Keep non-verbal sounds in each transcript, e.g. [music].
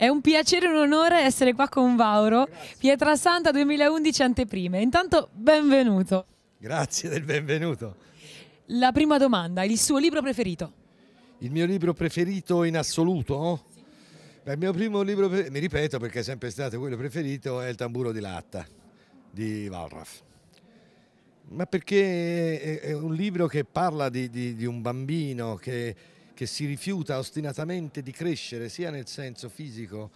È un piacere e un onore essere qua con Vauro, Grazie. Pietrasanta 2011 anteprime. Intanto benvenuto. Grazie del benvenuto. La prima domanda, il suo libro preferito? Il mio libro preferito in assoluto? Sì. Beh, il mio primo libro, mi ripeto perché è sempre stato quello preferito, è Il tamburo di latta di Valraff. Ma perché è un libro che parla di, di, di un bambino che che si rifiuta ostinatamente di crescere sia nel senso fisico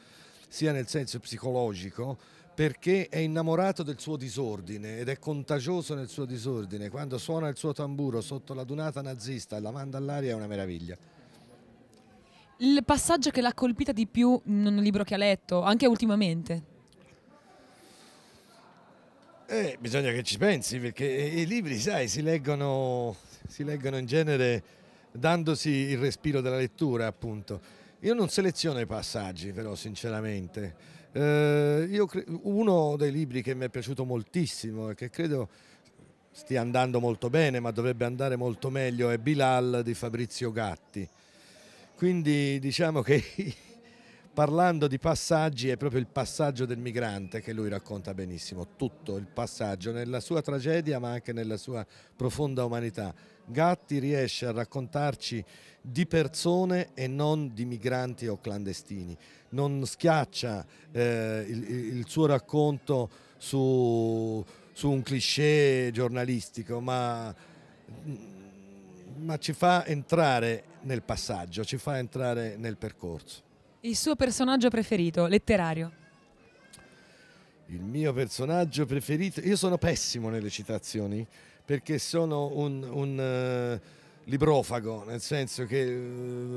sia nel senso psicologico perché è innamorato del suo disordine ed è contagioso nel suo disordine. Quando suona il suo tamburo sotto la dunata nazista e la manda all'aria è una meraviglia. Il passaggio che l'ha colpita di più in un libro che ha letto, anche ultimamente? Eh, bisogna che ci pensi perché i libri, sai, si leggono, si leggono in genere dandosi il respiro della lettura appunto. Io non seleziono i passaggi però sinceramente, eh, uno dei libri che mi è piaciuto moltissimo e che credo stia andando molto bene ma dovrebbe andare molto meglio è Bilal di Fabrizio Gatti, quindi diciamo che parlando di passaggi è proprio il passaggio del migrante che lui racconta benissimo, tutto il passaggio nella sua tragedia ma anche nella sua profonda umanità. Gatti riesce a raccontarci di persone e non di migranti o clandestini, non schiaccia eh, il, il suo racconto su, su un cliché giornalistico ma ma ci fa entrare nel passaggio, ci fa entrare nel percorso. Il suo personaggio preferito, letterario? Il mio personaggio preferito... Io sono pessimo nelle citazioni perché sono un... un uh librofago, nel senso che uh,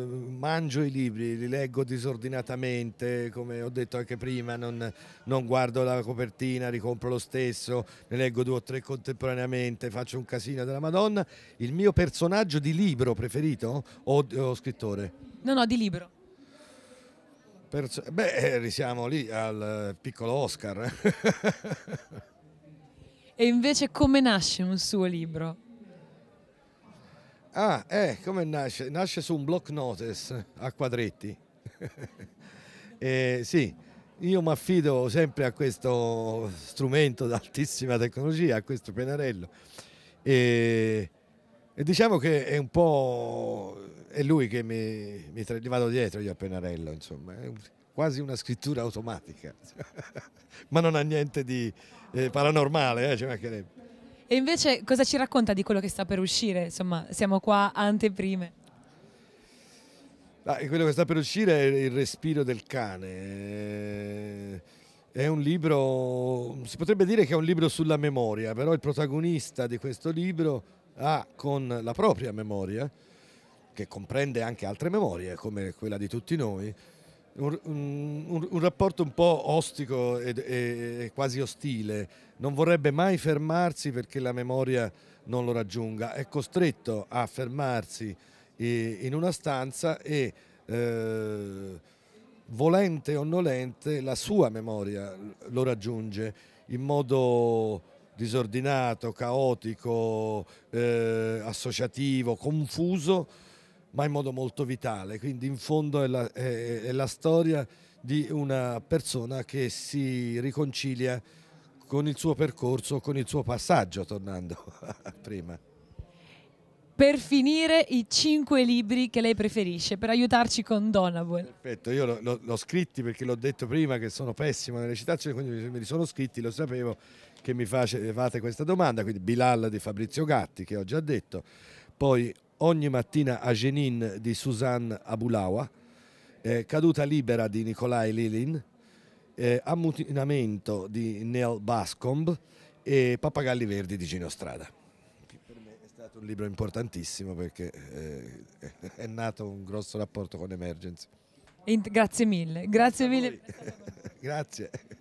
mangio i libri, li leggo disordinatamente, come ho detto anche prima, non, non, guardo la copertina, ricompro lo stesso, ne leggo due o tre contemporaneamente, faccio un casino della Madonna. Il mio personaggio di libro preferito o, o scrittore? No, no, di libro. Perso beh, eh, risiamo lì al eh, piccolo Oscar. [laughs] e invece come nasce un suo libro? Ah, eh, come nasce? Nasce su un block notice a quadretti. [laughs] eh, sì, io mi affido sempre a questo strumento d'altissima tecnologia, a questo pennarello. E e diciamo che è un po'... è lui che mi, mi tra... vado dietro io a Penarello, insomma, è un... quasi una scrittura automatica, [laughs] ma non ha niente di eh, paranormale, eh, ci mancherebbe. E invece cosa ci racconta di quello che sta per uscire? Insomma, siamo qua anteprime. Ah, quello che sta per uscire è Il respiro del cane. Eh, è un libro, si potrebbe dire che è un libro sulla memoria, però il protagonista di questo libro ha con la propria memoria, che comprende anche altre memorie come quella di tutti noi, un, un, un rapporto un po' ostico e, e, e quasi ostile, non vorrebbe mai fermarsi perché la memoria non lo raggiunga, è costretto a fermarsi eh, in una stanza e eh, volente o nolente la sua memoria lo raggiunge in modo disordinato, caotico, eh, associativo, confuso, ma in modo molto vitale. Quindi in fondo è la, è, è la storia di una persona che si riconcilia con il suo percorso, con il suo passaggio, tornando a [laughs] prima per finire i cinque libri che lei preferisce per aiutarci con Donable. Perfetto, io l'ho scritti perché l'ho detto prima che sono pessimo nelle citazioni, quindi me li sono scritti, lo sapevo che mi fate questa domanda, quindi Bilal di Fabrizio Gatti, che ho già detto, poi ogni mattina a Genin di Suzanne Abulawa, eh, caduta libera di Nicolai Lilin, eh, ammutinamento di Neil Bascomb e Pappagalli Verdi di Gino Strada. per me è stato un libro importantissimo perché eh, [laughs] è nato un grosso rapporto con Emergency. Grazie mille, grazie, mille. grazie. [laughs]